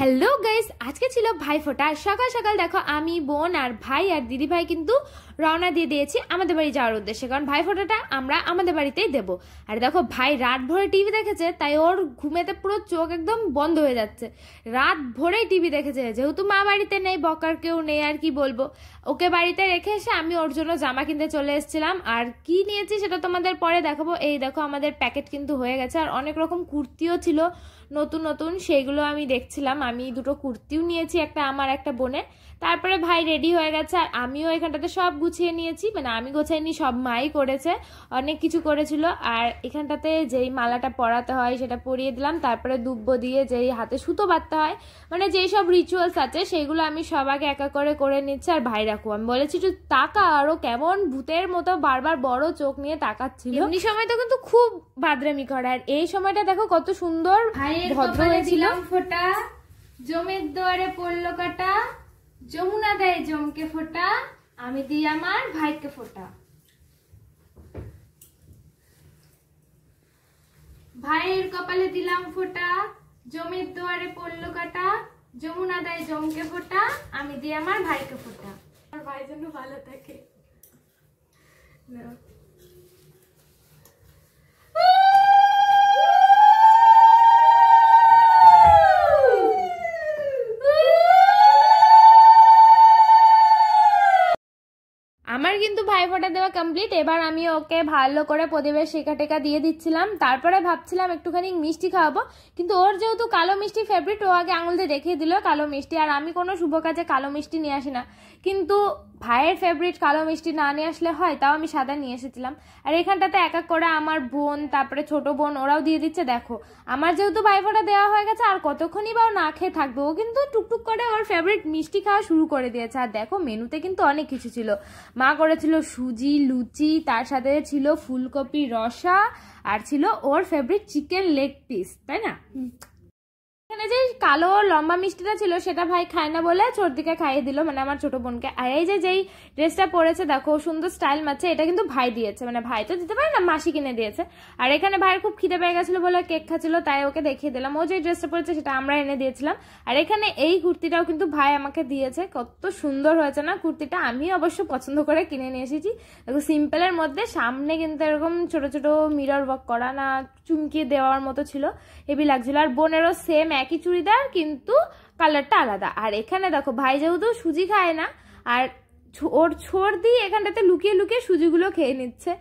Hello guys আজকে ছিল ভাইফোঁটা সকাল সকাল দেখো আমি বোন আর ভাই আর দিদি ভাই কিন্তু রওনা দিয়ে দিয়েছি আমাদের বাড়ি যাওয়ার উদ্দেশ্যে কারণ ভাইফোঁটাটা আমরা আমাদের বাড়িতেই দেবো আর দেখো ভাই রাত ভরে টিভি দেখেছে তাই ওর ঘুমেতে পুরো চোখ একদম বন্ধ হয়ে যাচ্ছে রাত ভরেই টিভি দেখেছে যেহেতু মা বাড়িতে নেই বকার কেউ নেই আর কি বলবো ওকে বাড়িতে রেখে এসে আমি ওর জন্য জামা কিনতে চলে এসেছিলাম আর কি নিয়েছি সেটা তোমাদের পরে দেখাবো এই দেখো আমাদের প্যাকেট কিন্তু হয়ে গেছে আর অনেক রকম কুর্তিও ছিল নতুন নতুন সেইগুলো আমি দেখছিলাম আমি দুটো কুর্তিও নিয়েছি একটা আমার একটা বোনের তারপরে ভাই রেডি হয়ে গেছে আর আমিও এখানটাতে সব গুছিয়ে নিয়েছি মানে আমি গোছাইনি সব মাই করেছে অনেক কিছু করেছিল আর এখানটাতে যেই মালাটা পরাতে হয় সেটা পরিয়ে দিলাম তারপরে দুব্ব দিয়ে যেই হাতে সুতো বাঁধতে হয় মানে যেই সব রিচুয়ালস আছে সেগুলো আমি সবাকে একা করে করে নিচ্ছি আর ভাই রাখু আমি বলেছি একটু তাকা আরও কেমন ভূতের মতো বারবার বড় চোখ নিয়ে তাকাচ্ছিল এমনি সময় তো কিন্তু খুব বাদরামি করে আর এই সময়টা দেখো কত সুন্দর ভদ্র হয়েছিল ফোটা জমির দুয়ারে পড়লো কাটা যমুনা দেয় জমকে ফোটা আমি দিই আমার ভাইকে ফোটা ভাইয়ের কপালে দিলাম ফোটা জমির দুয়ারে পড়লো কাটা যমুনা দেয় জমকে ফোটা আমি দিই আমার ভাইকে ফোটা আমার ভাই জন্য ভালো থাকে আমার কিন্তু ভাইফোঁটা দেওয়া কমপ্লিট এবার আমি ওকে ভালো করে প্রদীপের শেখা টেকা দিয়ে দিচ্ছিলাম তারপরে ভাবছিলাম একটুখানি মিষ্টি খাওয়াবো কিন্তু ওর যেহেতু কালো মিষ্টি ফেভারিট ও আগে আঙুল দিয়ে দেখিয়ে দিল কালো মিষ্টি আর আমি কোনো শুভ কাজে কালো মিষ্টি নিয়ে আসি না কিন্তু ভাইয়ের ফেভারিট কালো মিষ্টি না নিয়ে আসলে হয় তাও আমি সাদা নিয়ে এসেছিলাম আর এখানটাতে এক এক করে আমার বোন তারপরে ছোট বোন ওরাও দিয়ে দিচ্ছে দেখো আমার যেহেতু ভাইফোঁটা দেওয়া হয়ে গেছে আর কতক্ষণই বা না খেয়ে থাকবে ও কিন্তু টুকটুক করে ওর ফেভারিট মিষ্টি খাওয়া শুরু করে দিয়েছে আর দেখো মেনুতে কিন্তু অনেক কিছু ছিল মা করেছিল সুজি লুচি তার সাথে ছিল ফুলকপি রসা আর ছিল ওর ফেভারিট চিকেন লেগ পিস তাই না এখানে যে কালো লম্বা মিষ্টিটা ছিল সেটা ভাই খায় না বলে ছোটদিকে খাইয়ে দিল মানে আমার ছোট বোনকে আর এই যে যেই ড্রেসটা পরেছে দেখো সুন্দর স্টাইল মারছে এটা কিন্তু ভাই দিয়েছে মানে ভাই তো দিতে পারে না মাসি কিনে দিয়েছে আর এখানে ভাইয়ের খুব খিদে পেয়ে গেছিলো বলে কেক খাচ্ছিল তাই ওকে দেখিয়ে দিলাম ও যে ড্রেসটা পরেছে সেটা আমরা এনে দিয়েছিলাম আর এখানে এই কুর্তিটাও কিন্তু ভাই আমাকে দিয়েছে কত সুন্দর হয়েছে না কুর্তিটা আমি অবশ্য পছন্দ করে কিনে নিয়ে এসেছি দেখো সিম্পলের মধ্যে সামনে কিন্তু এরকম ছোট ছোট মিরর ওয়ার্ক করা না চুমকিয়ে দেওয়ার মতো ছিল হেভি লাগছিল আর বোনেরও সেম এক একই চুড়িদার কিন্তু কালারটা আলাদা আর এখানে দেখো ভাই যেহেতু সুজি খায় না আর ওর ছোড় দিয়ে এখানটাতে লুকিয়ে লুকিয়ে সুজিগুলো খেয়ে নিচ্ছে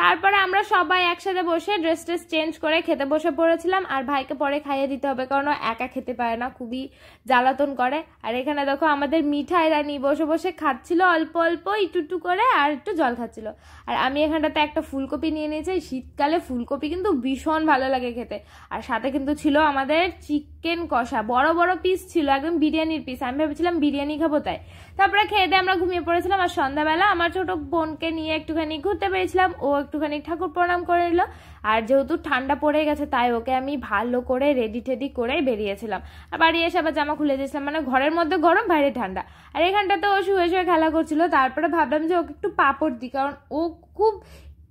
তারপরে আমরা সবাই একসাথে বসে ড্রেস ট্রেস চেঞ্জ করে খেতে বসে পড়েছিলাম আর ভাইকে পরে খাইয়ে দিতে হবে কারণ একা খেতে পারে না খুবই জ্বালাতন করে আর এখানে দেখো আমাদের মিঠাই রানি বসে বসে খাচ্ছিল অল্প অল্প একটু একটু করে আর একটু জল খাচ্ছিল আর আমি এখানটাতে একটা ফুলকপি নিয়ে নিয়েছি শীতকালে ফুলকপি কিন্তু ভীষণ ভালো লাগে খেতে আর সাথে কিন্তু ছিল আমাদের চিক চিকেন কষা বড় বড় পিস ছিল একদম বিরিয়ানির পিস আমি ভেবেছিলাম বিরিয়ানি খাবো তাই তারপরে খেয়ে দিয়ে আমরা ঘুমিয়ে পড়েছিলাম আর সন্ধ্যাবেলা আমার ছোট বোনকে নিয়ে একটুখানি ঘুরতে পেরেছিলাম ও একটুখানি ঠাকুর প্রণাম করে নিল আর যেহেতু ঠান্ডা পড়ে গেছে তাই ওকে আমি ভালো করে রেডি টেডি করে বেরিয়েছিলাম আর বাড়ি এসে আবার জামা খুলে দিয়েছিলাম মানে ঘরের মধ্যে গরম বাইরে ঠান্ডা আর এখানটাতে ও শুয়ে শুয়ে খেলা করছিল তারপরে ভাবলাম যে ওকে একটু পাপড় দিই কারণ ও খুব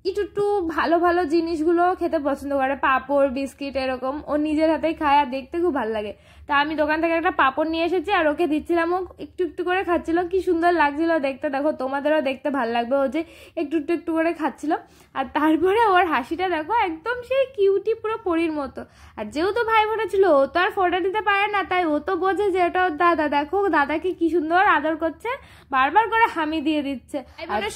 একটু একটু ভালো ভালো জিনিসগুলো খেতে পছন্দ করে পাঁপড় বিস্কিট এরকম ও নিজের হাতেই খায় আর দেখতে খুব ভালো লাগে তা আমি দোকান থেকে একটা পাঁপড় নিয়ে এসেছি আর ওকে দিচ্ছিলাম ও একটু একটু করে খাচ্ছিল কি সুন্দর লাগছিল দেখতে দেখো তোমাদেরও দেখতে ভাল লাগবে ও যে একটু একটু একটু করে খাচ্ছিল আর তারপরে ওর হাসিটা দেখো একদম সেই কিউটি পুরো পরির মতো আর যেহেতু ভাই ফোটা ছিল ও তো আর ফোটা দিতে পারে না তাই ও তো বোঝে যে এটা ওর দাদা দেখো দাদাকে কি সুন্দর আদর করছে বারবার করে হামি দিয়ে দিচ্ছে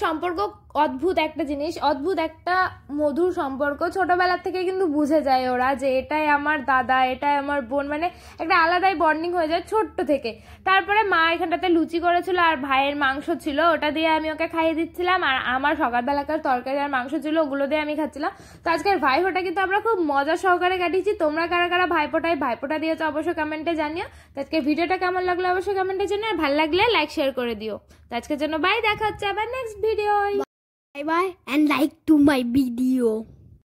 সম্পর্ক অদ্ভুত একটা জিনিস অদ্ভুত একটা মধুর সম্পর্ক ছোটবেলা থেকে কিন্তু বুঝে যায় ওরা যে এটাই আমার দাদা এটাই আমার বোন মানে একটা আলাদাই বর্নিং হয়ে যায় ছোট্ট থেকে তারপরে মা এখানটাতে লুচি করেছিল আর ভাইয়ের মাংস ছিল ওটা দিয়ে আমি ওকে খাইয়ে দিচ্ছিলাম আর আমার সকালবেলাকার তরকারি আর মাংস ছিল ওগুলো দিয়ে আমি খাচ্ছিলাম তো আজকের ভাইফোঁটা কিন্তু আমরা খুব মজা সহকারে কাটিয়েছি তোমরা কারা কারা ভাইফোঁটায় ভাইফোঁটা দিয়েছো অবশ্যই কমেন্টে জানিও তো আজকে ভিডিওটা কেমন লাগলো অবশ্যই কমেন্টে জানিও আর ভালো লাগলে লাইক শেয়ার করে দিও তো আজকের জন্য বাই দেখা হচ্ছে আবার next video Bye bye and like to my video.